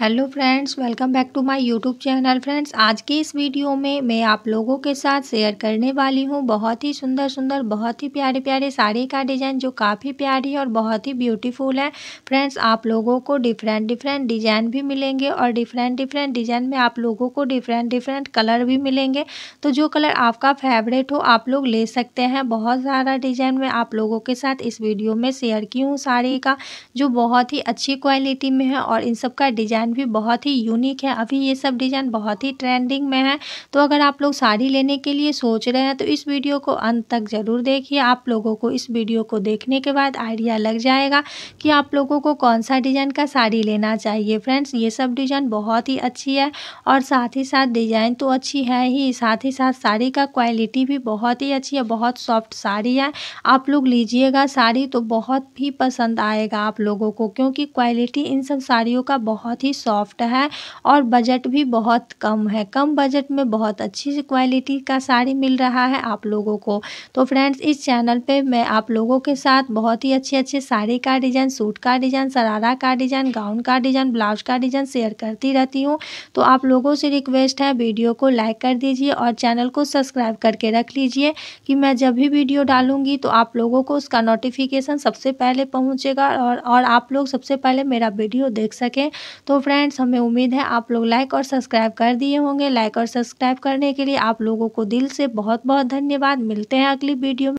hello friends welcome back to my YouTube channel friends आज के इस वीडियो में मैं आप लोगों के साथ शेयर करने वाली हूँ बहुत ही सुंदर सुंदर बहुत ही प्यारे प्यारे साड़ी का डिज़ाइन जो काफ़ी प्यारी और बहुत ही ब्यूटीफुल है फ्रेंड्स आप लोगों को डिफरेंट डिफरेंट डिज़ाइन भी मिलेंगे और डिफरेंट डिफरेंट डिज़ाइन में आप लोगों को डिफरेंट डिफरेंट कलर भी मिलेंगे तो जो कलर आपका फेवरेट हो आप लोग ले सकते हैं बहुत सारा डिज़ाइन मैं आप लोगों के साथ इस वीडियो में शेयर की हूँ साड़ी का जो बहुत ही अच्छी क्वालिटी में है और इन सब डिज़ाइन डिज़ाइन भी बहुत ही यूनिक है अभी ये सब डिज़ाइन बहुत ही ट्रेंडिंग में है तो अगर आप लोग साड़ी लेने के लिए सोच रहे हैं तो इस वीडियो को अंत तक ज़रूर देखिए आप लोगों को इस वीडियो को देखने के बाद आइडिया लग जाएगा कि आप लोगों को कौन सा डिज़ाइन का साड़ी लेना चाहिए फ्रेंड्स ये सब डिज़ाइन बहुत ही अच्छी है और साथ ही साथ डिज़ाइन तो अच्छी है ही साथ ही साथ साड़ी का क्वालिटी भी बहुत ही अच्छी है बहुत सॉफ्ट साड़ी है आप लोग लीजिएगा साड़ी तो बहुत ही पसंद आएगा आप लोगों को क्योंकि क्वालिटी इन सब साड़ियों का बहुत ही सॉफ्ट है और बजट भी बहुत कम है कम बजट में बहुत अच्छी क्वालिटी का साड़ी मिल रहा है आप लोगों को तो फ्रेंड्स इस चैनल पे मैं आप लोगों के साथ बहुत ही अच्छे अच्छे साड़ी का डिज़ाइन सूट का डिज़ाइन सरारा का डिज़ाइन गाउन का डिज़ाइन ब्लाउज का डिज़ाइन शेयर करती रहती हूँ तो आप लोगों से रिक्वेस्ट है वीडियो को लाइक कर दीजिए और चैनल को सब्सक्राइब करके रख लीजिए कि मैं जब भी वीडियो डालूँगी तो आप लोगों को उसका नोटिफिकेशन सबसे पहले पहुँचेगा और, और आप लोग सबसे पहले मेरा वीडियो देख सकें तो फ्रेंड्स हमें उम्मीद है आप लोग लाइक और सब्सक्राइब कर दिए होंगे लाइक और सब्सक्राइब करने के लिए आप लोगों को दिल से बहुत बहुत धन्यवाद मिलते हैं अगली वीडियो में